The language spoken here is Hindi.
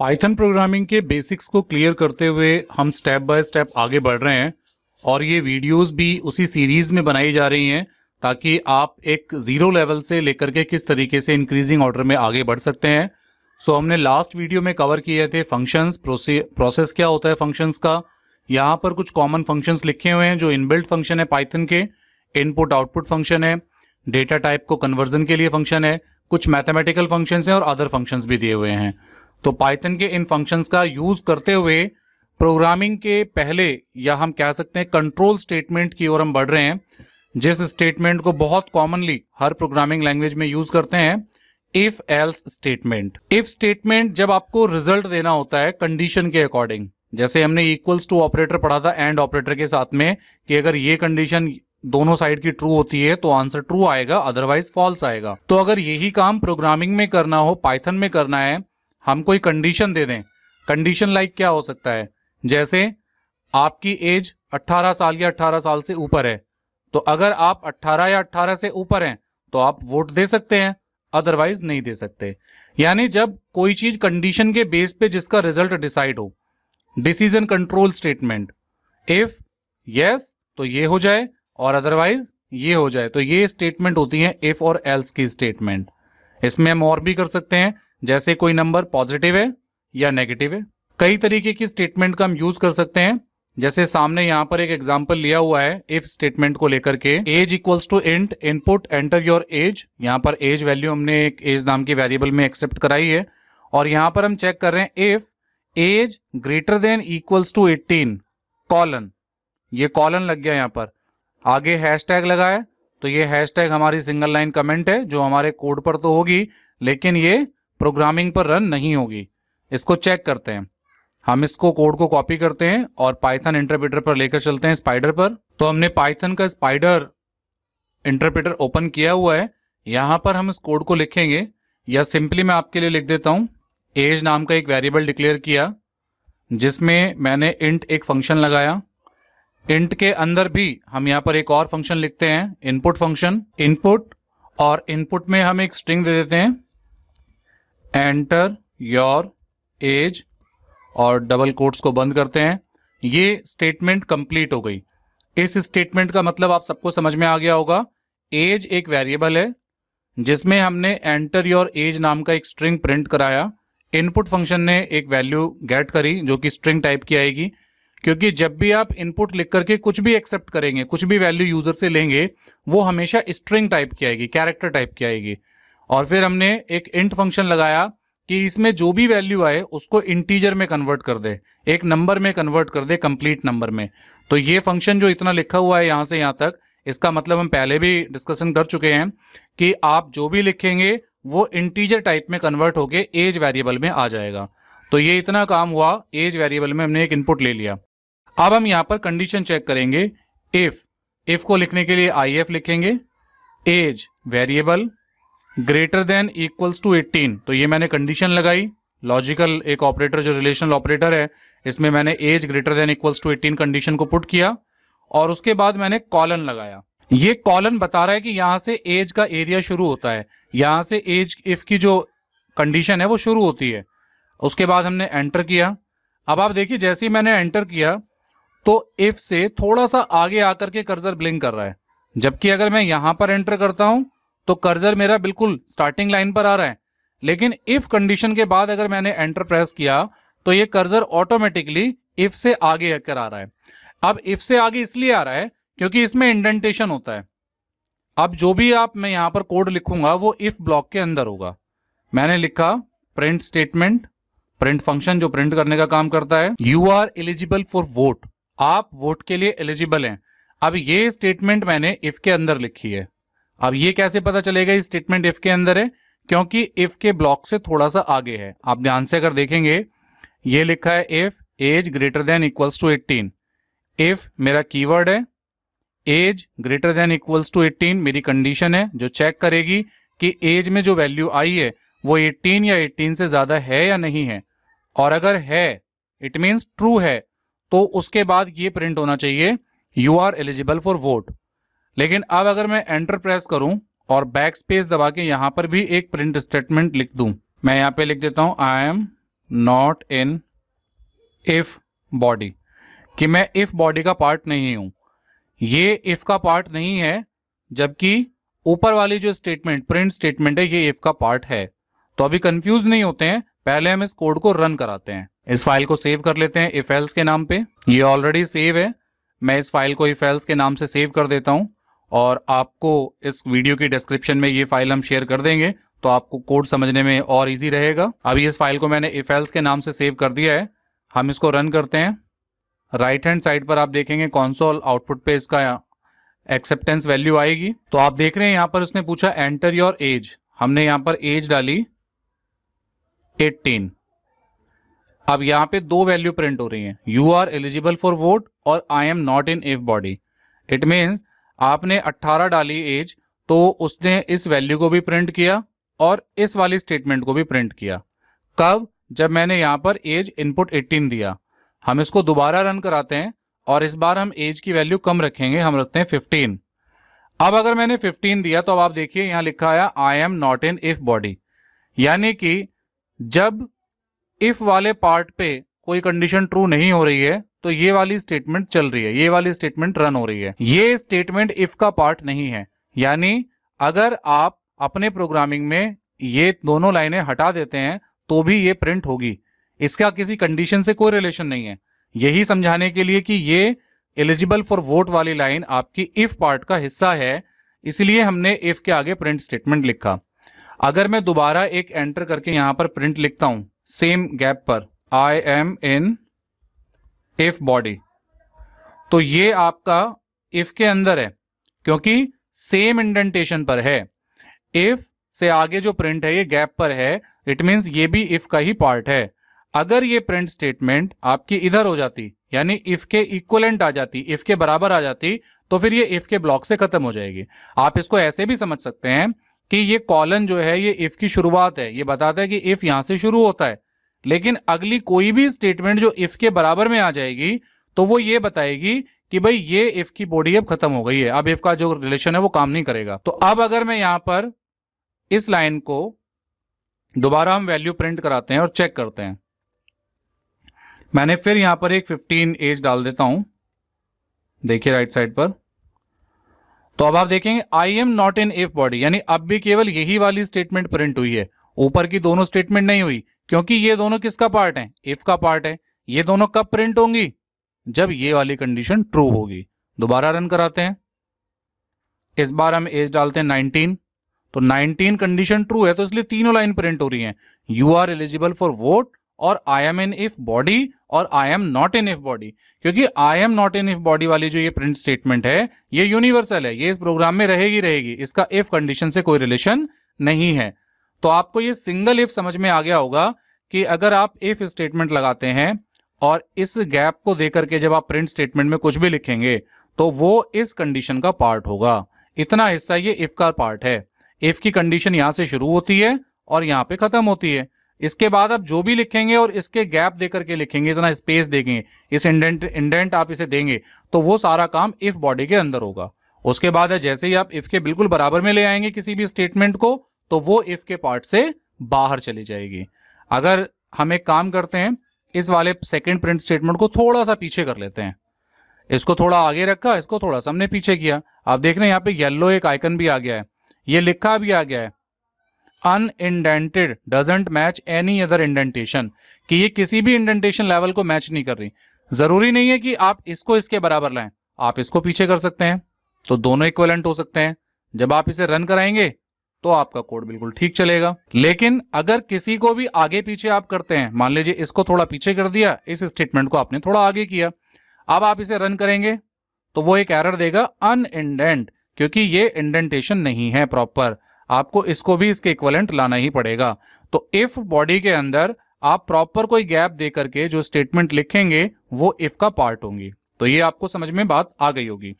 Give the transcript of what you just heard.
पाइथन प्रोग्रामिंग के बेसिक्स को क्लियर करते हुए हम स्टेप बाय स्टेप आगे बढ़ रहे हैं और ये वीडियोस भी उसी सीरीज में बनाई जा रही हैं ताकि आप एक ज़ीरो लेवल से लेकर के किस तरीके से इंक्रीजिंग ऑर्डर में आगे बढ़ सकते हैं सो so, हमने लास्ट वीडियो में कवर किए थे फंक्शंस प्रोसेस क्या होता है फंक्शंस का यहाँ पर कुछ कॉमन फंक्शंस लिखे हुए हैं जो इनबिल्ट फंक्शन है पाइथन के इनपुट आउटपुट फंक्शन है डेटा टाइप को कन्वर्जन के लिए फंक्शन है कुछ मैथमेटिकल फंक्शंस हैं और अदर फंक्शंस भी दिए हुए हैं तो पाइथन के इन फंक्शंस का यूज करते हुए प्रोग्रामिंग के पहले या हम कह सकते हैं कंट्रोल स्टेटमेंट की ओर हम बढ़ रहे हैं जिस स्टेटमेंट को बहुत कॉमनली हर प्रोग्रामिंग लैंग्वेज में यूज करते हैं if else statement if statement जब आपको रिजल्ट देना होता है कंडीशन के अकॉर्डिंग जैसे हमने इक्वल्स टू ऑपरेटर पढ़ा था एंड ऑपरेटर के साथ में कि अगर ये कंडीशन दोनों साइड की ट्रू होती है तो आंसर ट्रू आएगा अदरवाइज फॉल्स आएगा तो अगर यही काम प्रोग्रामिंग में करना हो पाइथन में करना है हम कोई कंडीशन दे दें कंडीशन लाइक like क्या हो सकता है जैसे आपकी एज 18 साल या 18 साल से ऊपर है तो अगर आप 18 या 18 से ऊपर हैं तो आप वोट दे सकते हैं अदरवाइज नहीं दे सकते यानी जब कोई चीज कंडीशन के बेस पे जिसका रिजल्ट डिसाइड हो decision control statement if yes तो ये हो जाए और अदरवाइज ये हो जाए तो ये स्टेटमेंट होती है इफ और एल्स की स्टेटमेंट इसमें हम और भी कर सकते हैं जैसे कोई नंबर पॉजिटिव है या नेगेटिव है कई तरीके की स्टेटमेंट का हम यूज कर सकते हैं जैसे सामने यहाँ पर एक एग्जाम्पल लिया हुआ है इफ स्टेटमेंट को लेकर के age equals to int input enter your age यहाँ पर एज वैल्यू हमने एक एज नाम के वेरिएबल में एक्सेप्ट कराई है और यहाँ पर हम चेक कर रहे हैं if age greater than equals to eighteen colon ये कॉलन लग गया यहाँ पर आगे हैश टैग है तो ये हैश टैग हमारी सिंगल लाइन कमेंट है जो हमारे कोड पर तो होगी लेकिन ये प्रोग्रामिंग पर रन नहीं होगी इसको चेक करते हैं हम इसको कोड को कॉपी करते हैं और पाइथन इंटरप्रेटर पर लेकर चलते हैं स्पाइडर पर तो हमने पाइथन का स्पाइडर इंटरप्रेटर ओपन किया हुआ है यहाँ पर हम इस कोड को लिखेंगे या सिंपली मैं आपके लिए लिख देता हूँ एज नाम का एक वेरिएबल डिक्लेयर किया जिसमें मैंने इंट एक फंक्शन लगाया इंट के अंदर भी हम यहाँ पर एक और फंक्शन लिखते हैं इनपुट फंक्शन इनपुट और इनपुट में हम एक स्ट्रिंग दे देते हैं एंटर योर एज और डबल कोट्स को बंद करते हैं ये स्टेटमेंट कंप्लीट हो गई इस स्टेटमेंट का मतलब आप सबको समझ में आ गया होगा एज एक वेरिएबल है जिसमें हमने एंटर योर एज नाम का एक स्ट्रिंग प्रिंट कराया इनपुट फंक्शन ने एक वैल्यू गेट करी जो कि स्ट्रिंग टाइप की आएगी क्योंकि जब भी आप इनपुट लिख करके कुछ भी एक्सेप्ट करेंगे कुछ भी वैल्यू यूजर से लेंगे वो हमेशा स्ट्रिंग टाइप की आएगी कैरेक्टर टाइप की आएगी और फिर हमने एक इंट फंक्शन लगाया कि इसमें जो भी वैल्यू आए उसको इंटीजर में कन्वर्ट कर दे एक नंबर में कन्वर्ट कर दे कंप्लीट नंबर में तो ये फंक्शन जो इतना लिखा हुआ है यहाँ से यहाँ तक इसका मतलब हम पहले भी डिस्कशन कर चुके हैं कि आप जो भी लिखेंगे वो इंटीजर टाइप में कन्वर्ट होके एज वेरिएबल में आ जाएगा तो ये इतना काम हुआ एज वेरिएबल में हमने एक इनपुट ले लिया अब हम यहाँ पर कंडीशन चेक करेंगे इफ इफ को लिखने के लिए आई एफ लिखेंगे age variable greater than equals to 18 तो ये मैंने कंडीशन लगाई लॉजिकल एक ऑपरेटर जो रिलेशनल ऑपरेटर है इसमें मैंने age greater than equals to 18 condition को पुट किया और उसके बाद मैंने कॉलन लगाया ये कॉलन बता रहा है कि यहां से एज का एरिया शुरू होता है यहां से एज इफ की जो कंडीशन है वो शुरू होती है उसके बाद हमने एंटर किया अब आप देखिए जैसे ही मैंने एंटर किया तो इफ से थोड़ा सा आगे आकर के कर्जर ब्लिंक कर रहा है जबकि अगर मैं यहां पर एंटर करता हूं तो कर्जर मेरा बिल्कुल स्टार्टिंग लाइन पर आ रहा है लेकिन इफ कंडीशन के बाद अगर मैंने एंटर प्रेस किया तो ये कर्जर ऑटोमेटिकली इफ से आगे आकर आ रहा है अब इफ से आगे इसलिए आ रहा है क्योंकि इसमें इंडेंटेशन होता है अब जो भी आप मैं यहां पर कोड लिखूंगा वो इफ ब्लॉक के अंदर होगा मैंने लिखा प्रिंट स्टेटमेंट प्रिंट फंक्शन जो प्रिंट करने का काम करता है you are eligible for vote आप वोट के लिए एलिजिबल हैं अब ये स्टेटमेंट मैंने इफ के अंदर लिखी है अब ये कैसे पता चलेगा ये स्टेटमेंट इफ के अंदर है क्योंकि इफ के ब्लॉक से थोड़ा सा आगे है आप ध्यान से अगर देखेंगे ये लिखा है if age greater than equals to 18 if मेरा कीवर्ड है age greater than equals to 18 मेरी कंडीशन है जो चेक करेगी कि एज में जो वैल्यू आई है वो 18 या 18 से ज्यादा है या नहीं है और अगर है इट मीन्स ट्रू है तो उसके बाद ये प्रिंट होना चाहिए you are eligible for vote लेकिन अब अगर मैं एंटर प्रेस करूं और बैक स्पेस दबा के यहां पर भी एक प्रिंट स्टेटमेंट लिख दूं मैं यहां पे लिख देता हूं I am not in if body कि मैं इफ बॉडी का पार्ट नहीं हूं ये इफ का पार्ट नहीं है जबकि ऊपर वाली जो स्टेटमेंट प्रिंट स्टेटमेंट है ये इफ का पार्ट है तो अभी कंफ्यूज नहीं होते हैं पहले हम इस कोड को रन कराते हैं इस फाइल को सेव कर लेते हैं इफ एल्स के नाम पे ये ऑलरेडी सेव है मैं इस फाइल को इफ एल्स के नाम से सेव कर देता हूं और आपको इस वीडियो के डिस्क्रिप्शन में ये फाइल हम शेयर कर देंगे तो आपको कोड समझने में और इजी रहेगा अभी इस फाइल को मैंने इफेल्स के नाम से सेव कर दिया है हम इसको रन करते हैं राइट हैंड साइड पर आप देखेंगे कॉन्सोल आउटपुट पे इसका एक्सेप्टेंस वैल्यू आएगी तो आप देख रहे हैं यहाँ पर उसने पूछा एंटर योर एज हमने यहाँ पर एज डाली 18 अब यहाँ पे दो वैल्यू प्रिंट हो रही हैं you are eligible for vote और I am not in if body it means आपने 18 डाली एज तो उसने इस वैल्यू को भी प्रिंट किया और इस वाली स्टेटमेंट को भी प्रिंट किया कब जब मैंने यहाँ पर एज इनपुट 18 दिया हम इसको दोबारा रन कराते हैं और इस बार हम एज की वैल्यू कम रखेंगे हम रखते हैं फिफ्टीन अब अगर मैंने 15 दिया तो अब आप देखिए यहाँ लिखा आया I am not in if body यानी कि जब इफ वाले पार्ट पे कोई कंडीशन ट्रू नहीं हो रही है तो ये वाली स्टेटमेंट चल रही है ये वाली स्टेटमेंट रन हो रही है ये स्टेटमेंट इफ का पार्ट नहीं है यानी अगर आप अपने प्रोग्रामिंग में ये दोनों लाइनें हटा देते हैं तो भी ये प्रिंट होगी इसका किसी कंडीशन से कोई रिलेशन नहीं है यही समझाने के लिए कि ये एलिजिबल फॉर वोट वाली लाइन आपकी इफ पार्ट का हिस्सा है इसलिए हमने इफ के आगे प्रिंट स्टेटमेंट लिखा अगर मैं दोबारा एक एंटर करके यहां पर प्रिंट लिखता हूं सेम गैप पर I am in if body तो ये आपका इफ के अंदर है क्योंकि सेम इंडेंटेशन पर है इफ से आगे जो प्रिंट है ये गैप पर है इट मीन्स ये भी इफ का ही पार्ट है अगर ये प्रिंट स्टेटमेंट आपकी इधर हो जाती यानी इफ के इक्वलेंट आ जाती इफ के बराबर आ जाती तो फिर ये इफ के ब्लॉक से खत्म हो जाएगी आप इसको ऐसे भी समझ सकते हैं कि ये कॉलन जो है ये इफ की शुरुआत है ये बताता है कि इफ यहां से शुरू होता है लेकिन अगली कोई भी स्टेटमेंट जो इफ के बराबर में आ जाएगी तो वो ये बताएगी कि भाई ये इफ की बॉडी अब खत्म हो गई है अब इफ का जो रिलेशन है वो काम नहीं करेगा तो अब अगर मैं यहां पर इस लाइन को दोबारा हम वैल्यू प्रिंट कराते हैं और चेक करते हैं मैंने फिर यहां पर एक 15 एज डाल देता हूं देखिए राइट साइड पर तो अब आप देखेंगे I am not in if body यानी अब भी केवल यही वाली स्टेटमेंट प्रिंट हुई है ऊपर की दोनों स्टेटमेंट नहीं हुई क्योंकि ये दोनों किसका पार्ट है इफ का पार्ट है ये दोनों कब प्रिंट होंगी जब ये वाली कंडीशन ट्रू होगी दोबारा रन कराते हैं इस बार हम एज डालते हैं नाइनटीन तो नाइनटीन कंडीशन ट्रू है तो इसलिए तीनों लाइन प्रिंट हो रही है you are eligible for vote और I am in if body और I am not in if body क्योंकि I am not in if body वाली जो ये प्रिंट स्टेटमेंट है ये यूनिवर्सल है ये इस प्रोग्राम में रहेगी रहेगी इसका इफ कंडीशन से कोई रिलेशन नहीं है तो आपको ये सिंगल इफ समझ में आ गया होगा कि अगर आप इफ स्टेटमेंट लगाते हैं और इस गैप को देकर के जब आप प्रिंट स्टेटमेंट में कुछ भी लिखेंगे तो वो इस कंडीशन का पार्ट होगा इतना हिस्सा ये इफ का पार्ट है इफ की कंडीशन यहां से शुरू होती है और यहाँ पे खत्म होती है इसके बाद आप जो भी लिखेंगे और इसके गैप देकर के लिखेंगे इतना स्पेस देंगे इस इंडेंट इंडेंट आप इसे देंगे तो वो सारा काम इफ बॉडी के अंदर होगा उसके बाद है जैसे ही आप इफ के बिल्कुल बराबर में ले आएंगे किसी भी स्टेटमेंट को तो वो इफ के पार्ट से बाहर चली जाएगी अगर हम एक काम करते हैं इस वाले सेकेंड प्रिंट स्टेटमेंट को थोड़ा सा पीछे कर लेते हैं इसको थोड़ा आगे रखा इसको थोड़ा सा हमने पीछे किया आप देख रहे हैं यहाँ पे येलो एक आइकन भी आ गया है ये लिखा भी आ गया है unindented doesn't match any other indentation कि ये किसी भी इंडेंटेशन लेवल को मैच नहीं कर रही जरूरी नहीं है कि आप इसको इसके बराबर लाएं आप इसको पीछे कर सकते हैं तो दोनों इक्वलेंट हो सकते हैं जब आप इसे रन कराएंगे तो आपका कोड बिल्कुल ठीक चलेगा लेकिन अगर किसी को भी आगे पीछे आप करते हैं मान लीजिए इसको थोड़ा पीछे कर दिया इस स्टेटमेंट को आपने थोड़ा आगे किया अब आप इसे रन करेंगे तो वो एक एरर देगा अन इंडेंट क्योंकि ये इंडेंटेशन नहीं है प्रॉपर आपको इसको भी इसके इक्वलेंट लाना ही पड़ेगा तो इफ बॉडी के अंदर आप प्रॉपर कोई गैप दे करके जो स्टेटमेंट लिखेंगे वो इफ का पार्ट होंगी तो ये आपको समझ में बात आ गई होगी